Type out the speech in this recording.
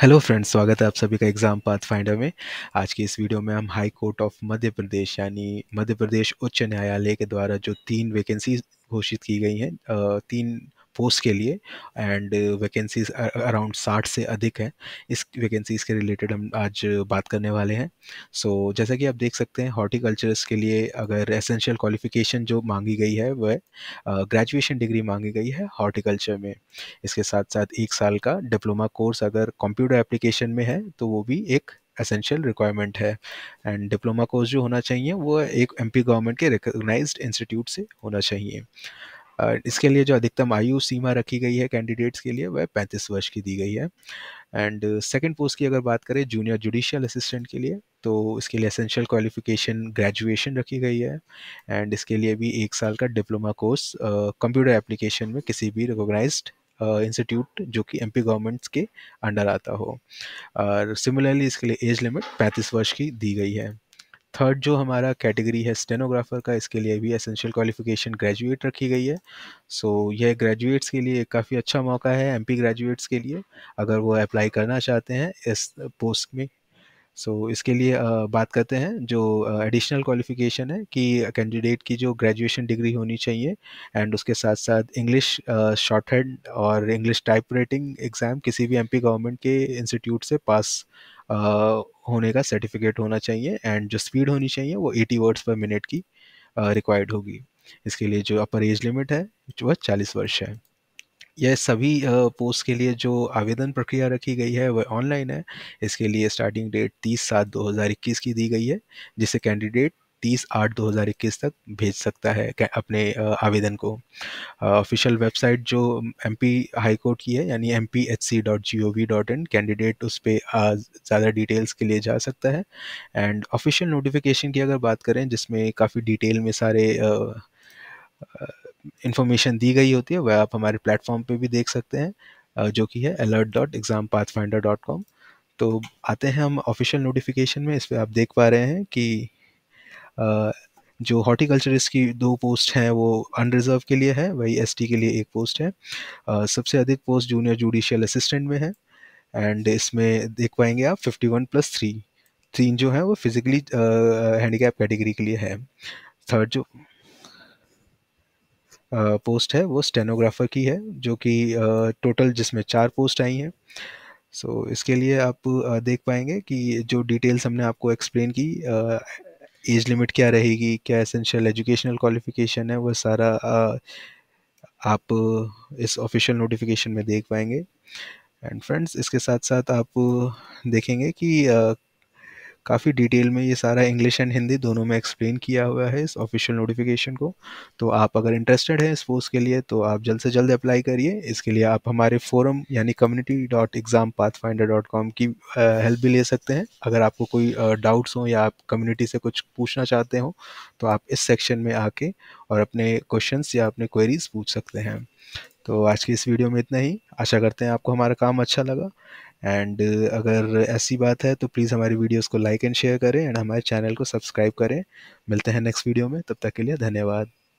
hello friends स्वागत है आप सभी का एग्ज़ाम पाथ फाइंडर में आज की इस वीडियो में हम high court of Madhya Pradesh यानी मध्य प्रदेश उच्च न्यायालय के द्वारा जो तीन वैकेंसी घोषित की गई हैं तीन पोस्ट के लिए एंड वैकेंसीज अराउंड साठ से अधिक है इस वैकेंसीज के रिलेटेड हम आज बात करने वाले हैं सो so, जैसा कि आप देख सकते हैं हॉर्टिकल्चर्स के लिए अगर एसेंशियल क्वालिफिकेशन जो मांगी गई है वह ग्रेजुएशन डिग्री मांगी गई है हॉर्टिकल्चर में इसके साथ साथ एक साल का डिप्लोमा कोर्स अगर कंप्यूटर एप्लीकेशन में है तो वो भी एक एसेंशियल रिक्वायरमेंट है एंड डिप्लोमा कोर्स जो होना चाहिए वो एक एमपी गवर्नमेंट के रिकोगनाइज इंस्टीट्यूट से होना चाहिए इसके लिए जो अधिकतम आयु सीमा रखी गई है कैंडिडेट्स के लिए वह पैंतीस वर्ष की दी गई है एंड सेकेंड पोस्ट की अगर बात करें जूनियर जुडिशियल असिस्टेंट के लिए तो इसके लिए असेंशियल क्वालिफिकेशन ग्रेजुएशन रखी गई है एंड इसके लिए भी एक साल का डिप्लोमा कोर्स कंप्यूटर एप्लीकेशन में किसी भी रिकोगनाइज इंस्टीट्यूट जो कि एमपी गवर्नमेंट्स के अंडर आता हो और सिमिलरली इसके लिए एज लिमिट पैंतीस वर्ष की दी गई है थर्ड जो हमारा कैटेगरी है स्टेनोग्राफर का इसके लिए भी एसेंशियल क्वालिफिकेशन ग्रेजुएट रखी गई है सो so, यह ग्रेजुएट्स के लिए काफ़ी अच्छा मौका है पी ग्रेजुएट्स के लिए अगर वो अप्लाई करना चाहते हैं इस पोस्ट में सो so, इसके लिए बात करते हैं जो एडिशनल क्वालिफिकेशन है कि कैंडिडेट की जो ग्रेजुएशन डिग्री होनी चाहिए एंड उसके साथ साथ इंग्लिश शॉर्ट हैंड और इंग्लिश टाइप राइटिंग एग्ज़ाम किसी भी एमपी गवर्नमेंट के इंस्टीट्यूट से पास होने का सर्टिफिकेट होना चाहिए एंड जो स्पीड होनी चाहिए वो 80 वर्ड्स पर मिनट की रिक्वायर्ड होगी इसके लिए जो अपर एज लिमिट है वह चालीस वर्ष है यह सभी पोस्ट के लिए जो आवेदन प्रक्रिया रखी गई है वह ऑनलाइन है इसके लिए स्टार्टिंग डेट 30 सात 2021 की दी गई है जिसे कैंडिडेट तीस आठ दो हज़ार इक्कीस तक भेज सकता है अपने आवेदन को ऑफिशियल वेबसाइट जो एम पी हाई कोर्ट की है यानी M P H C dot G O V dot in candidate उस पर ज़्यादा डिटेल्स के लिए जा सकता है एंड ऑफिशियल नोटिफिकेशन की अगर बात करें जिसमें काफ़ी डिटेल में सारे इंफॉर्मेशन दी गई होती है वह आप हमारे प्लेटफॉर्म पर भी देख सकते हैं जो कि है alert dot exam pathfinder dot com तो आते हैं हम ऑफिशियल नोटिफिकेशन में इस पर आप देख पा रहे हैं कि जो हॉर्टिकल्चरिस्ट की दो पोस्ट हैं वो अनरिजर्व के लिए है वही एस के लिए एक पोस्ट है सबसे अधिक पोस्ट जूनियर जुडिशियल असिस्टेंट में है एंड इसमें देख पाएंगे आप फिफ्टी वन प्लस थ्री तीन जो है वो फिजिकली हैंडीकैप कैटेगरी के लिए है थर्ड जो पोस्ट है वो स्टेनोग्राफर की है जो कि टोटल जिसमें चार पोस्ट आई हैं सो so, इसके लिए आप देख पाएंगे कि जो डिटेल्स हमने आपको एक्सप्लेन की एज लिमिट क्या रहेगी क्या एसेंशियल एजुकेशनल क्वालिफिकेशन है वह सारा आ, आप इस ऑफिशियल नोटिफिकेशन में देख पाएंगे एंड फ्रेंड्स इसके साथ साथ आप देखेंगे कि काफ़ी डिटेल में ये सारा इंग्लिश एंड हिंदी दोनों में एक्सप्लेन किया हुआ है इस ऑफिशियल नोटिफिकेशन को तो आप अगर इंटरेस्टेड हैं इस पोस्ट के लिए तो आप जल्द से जल्द अप्लाई करिए इसके लिए आप हमारे फोरम यानी community dot exam pathfinder dot com की हेल्प भी ले सकते हैं अगर आपको कोई डाउट्स हों या आप कम्युनिटी से कुछ पूछना चाहते हो तो आप इस सेक्शन में आके और अपने क्वेश्चन या अपने क्वेरीज पूछ सकते हैं तो आज की इस वीडियो में इतना ही आशा करते हैं आपको हमारा काम अच्छा लगा एंड uh, अगर ऐसी बात है तो प्लीज़ हमारी वीडियोस को लाइक एंड शेयर करें एंड हमारे चैनल को सब्सक्राइब करें मिलते हैं नेक्स्ट वीडियो में तब तक के लिए धन्यवाद